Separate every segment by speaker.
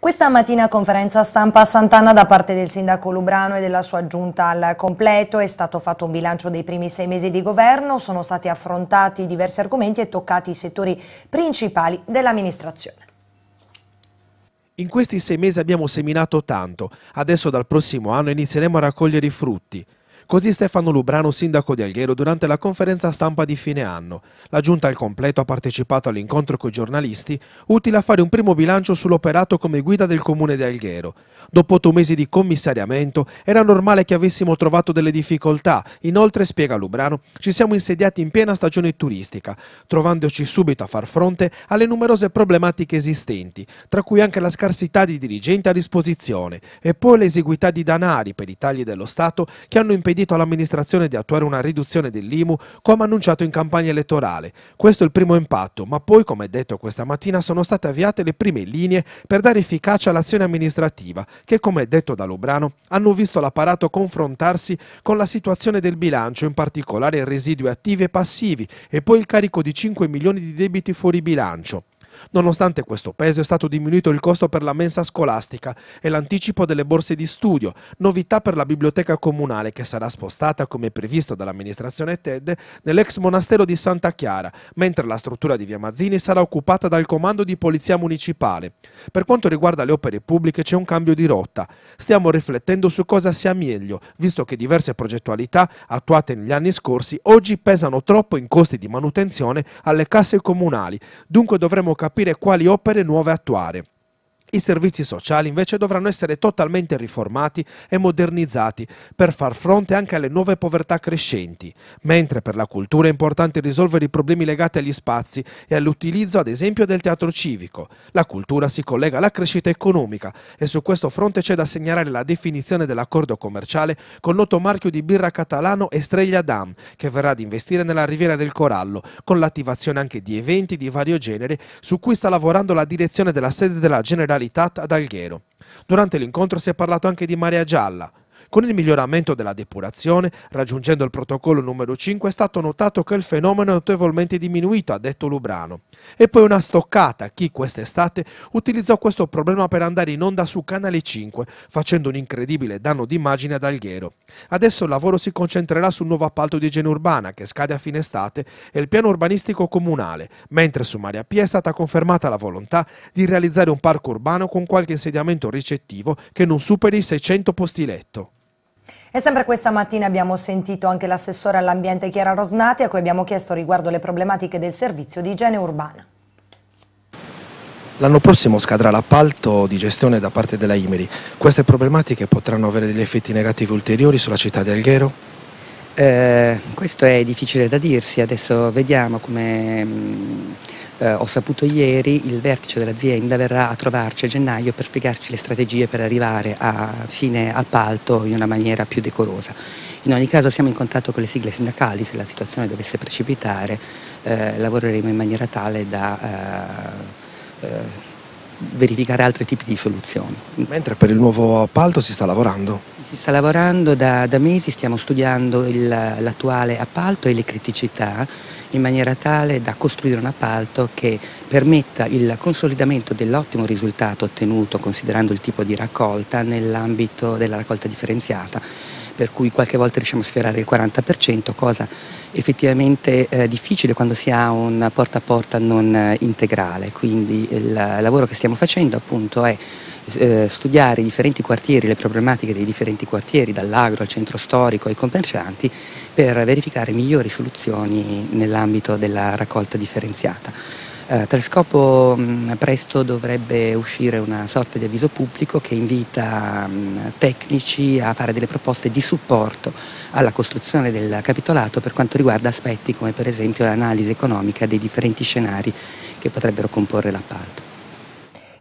Speaker 1: Questa mattina conferenza stampa a Sant'Anna da parte del sindaco Lubrano e della sua giunta al completo è stato fatto un bilancio dei primi sei mesi di governo, sono stati affrontati diversi argomenti e toccati i settori principali dell'amministrazione.
Speaker 2: In questi sei mesi abbiamo seminato tanto, adesso dal prossimo anno inizieremo a raccogliere i frutti. Così Stefano Lubrano, sindaco di Alghero, durante la conferenza stampa di fine anno. La giunta al completo ha partecipato all'incontro con i giornalisti, utile a fare un primo bilancio sull'operato come guida del comune di Alghero. Dopo otto mesi di commissariamento era normale che avessimo trovato delle difficoltà, inoltre, spiega Lubrano, ci siamo insediati in piena stagione turistica, trovandoci subito a far fronte alle numerose problematiche esistenti, tra cui anche la scarsità di dirigenti a disposizione e poi l'esiguità di danari per i tagli dello Stato che hanno impedito impedito all'amministrazione di attuare una riduzione dell'IMU come annunciato in campagna elettorale. Questo è il primo impatto, ma poi, come detto questa mattina, sono state avviate le prime linee per dare efficacia all'azione amministrativa che, come detto da Lobrano, hanno visto l'apparato confrontarsi con la situazione del bilancio, in particolare residui attivi e passivi e poi il carico di 5 milioni di debiti fuori bilancio. Nonostante questo peso è stato diminuito il costo per la mensa scolastica e l'anticipo delle borse di studio, novità per la biblioteca comunale che sarà spostata, come previsto dall'amministrazione TED, nell'ex monastero di Santa Chiara, mentre la struttura di Via Mazzini sarà occupata dal comando di polizia municipale. Per quanto riguarda le opere pubbliche c'è un cambio di rotta. Stiamo riflettendo su cosa sia meglio, visto che diverse progettualità attuate negli anni scorsi oggi pesano troppo in costi di manutenzione alle casse comunali, dunque dovremo capire quali opere nuove attuare. I servizi sociali invece dovranno essere totalmente riformati e modernizzati per far fronte anche alle nuove povertà crescenti, mentre per la cultura è importante risolvere i problemi legati agli spazi e all'utilizzo ad esempio del teatro civico. La cultura si collega alla crescita economica e su questo fronte c'è da segnalare la definizione dell'accordo commerciale con noto marchio di birra catalano Estrella Dam che verrà ad investire nella Riviera del Corallo con l'attivazione anche di eventi di vario genere su cui sta lavorando la direzione della sede della Generale all'ospitalità ad Alghero. Durante l'incontro si è parlato anche di Marea Gialla, con il miglioramento della depurazione, raggiungendo il protocollo numero 5, è stato notato che il fenomeno è notevolmente diminuito, ha detto Lubrano. E poi una stoccata a chi quest'estate utilizzò questo problema per andare in onda su Canale 5, facendo un incredibile danno d'immagine ad Alghero. Adesso il lavoro si concentrerà sul nuovo appalto di igiene urbana, che scade a fine estate, e il piano urbanistico comunale, mentre su Maria Pia è stata confermata la volontà di realizzare un parco urbano con qualche insediamento ricettivo che non superi i 600 posti letto.
Speaker 1: E sempre questa mattina abbiamo sentito anche l'assessore all'ambiente Chiara Rosnati a cui abbiamo chiesto riguardo le problematiche del servizio di igiene urbana.
Speaker 2: L'anno prossimo scadrà l'appalto di gestione da parte della Imeri. Queste problematiche potranno avere degli effetti negativi ulteriori sulla città di Alghero?
Speaker 3: Eh, questo è difficile da dirsi, adesso vediamo come mm, eh, ho saputo ieri il vertice dell'azienda verrà a trovarci a gennaio per spiegarci le strategie per arrivare a fine appalto in una maniera più decorosa. In ogni caso siamo in contatto con le sigle sindacali, se la situazione dovesse precipitare eh, lavoreremo in maniera tale da eh, eh, verificare altri tipi di soluzioni.
Speaker 2: Mentre per il nuovo appalto si sta lavorando?
Speaker 3: Si sta lavorando da, da mesi, stiamo studiando il, l'attuale appalto e le criticità in maniera tale da costruire un appalto che permetta il consolidamento dell'ottimo risultato ottenuto considerando il tipo di raccolta nell'ambito della raccolta differenziata per cui qualche volta riusciamo a sferrare il 40%, cosa effettivamente eh, difficile quando si ha un porta a porta non eh, integrale. Quindi il lavoro che stiamo facendo appunto è eh, studiare i differenti quartieri, le problematiche dei differenti quartieri, dall'agro al centro storico ai commercianti, per verificare migliori soluzioni nell'ambito della raccolta differenziata. Eh, tra scopo mh, mm, presto dovrebbe uscire una sorta di avviso pubblico che invita mh, mm, tecnici a fare delle proposte di supporto alla costruzione del capitolato per quanto riguarda aspetti come per esempio l'analisi economica dei differenti scenari che potrebbero comporre l'appalto.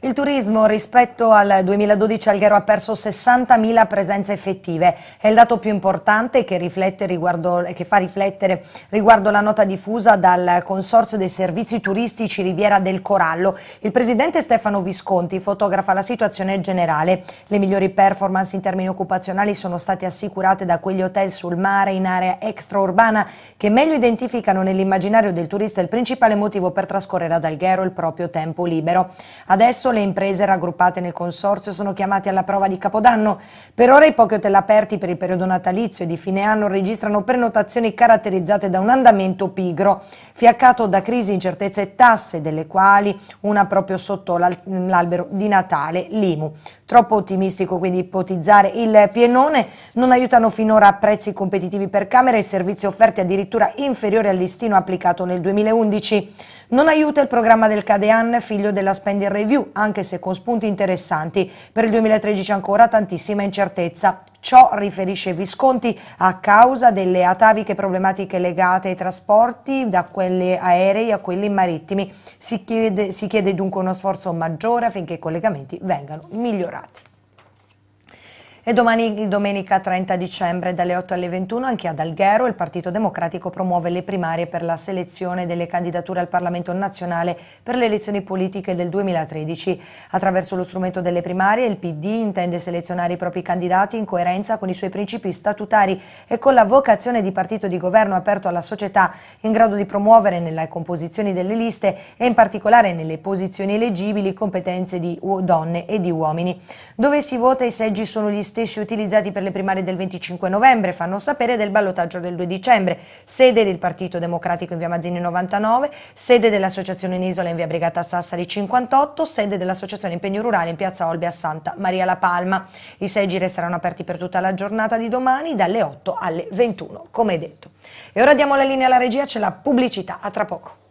Speaker 1: Il turismo rispetto al 2012 Alghero ha perso 60.000 presenze effettive, è il dato più importante che, riguardo, che, fa riflettere riguardo la nota diffusa dal Consorzio dei Servizi Turistici Riviera del Corallo. Il presidente Stefano Visconti fotografa la situazione generale. Le migliori performance in termini occupazionali sono state assicurate da quegli hotel sul mare in area extraurbana che meglio identificano nell'immaginario del turista il principale motivo per trascorrere ad Alghero il proprio tempo libero. Adesso marzo le imprese raggruppate nel consorzio sono chiamate alla prova di Capodanno. Per ora i pochi hotel aperti per il periodo natalizio e di fine anno registrano prenotazioni caratterizzate da un andamento pigro, fiaccato da crisi, incertezze e tasse, delle quali una proprio sotto l'albero di Natale, l'IMU. Troppo ottimistico quindi ipotizzare il pienone, non aiutano finora prezzi competitivi per camera e servizi offerti addirittura inferiori al listino applicato nel 2011. Non aiuta il programma del Cadean, figlio della Spending Review, anche se con spunti interessanti. Per il 2013 ancora tantissima incertezza. Ciò riferisce Visconti a causa delle ataviche problematiche legate ai trasporti da quelli aerei a quelli marittimi. Si chiede, si chiede dunque uno sforzo maggiore affinché i collegamenti vengano migliorati. E domani, domenica 30 dicembre dalle 8 alle 21 anche ad Alghero il Partito Democratico promuove le primarie per la selezione delle candidature al Parlamento nazionale per le elezioni politiche del 2013. Attraverso lo strumento delle primarie il PD intende selezionare i propri candidati in coerenza con i suoi principi statutari e con la vocazione di partito di governo aperto alla società in grado di promuovere nelle composizioni delle liste e in particolare nelle posizioni elegibili competenze di donne e di uomini. Dove si vota i seggi sono gli stessi stessi utilizzati per le primarie del 25 novembre, fanno sapere del ballottaggio del 2 dicembre, sede del Partito Democratico in via Mazzini 99, sede dell'Associazione in Isola in via Brigata Sassari 58, sede dell'Associazione Impegno Rurale in piazza Olbia Santa Maria La Palma. I seggi resteranno aperti per tutta la giornata di domani dalle 8 alle 21, come detto. E ora diamo la linea alla regia, c'è la pubblicità, a tra poco.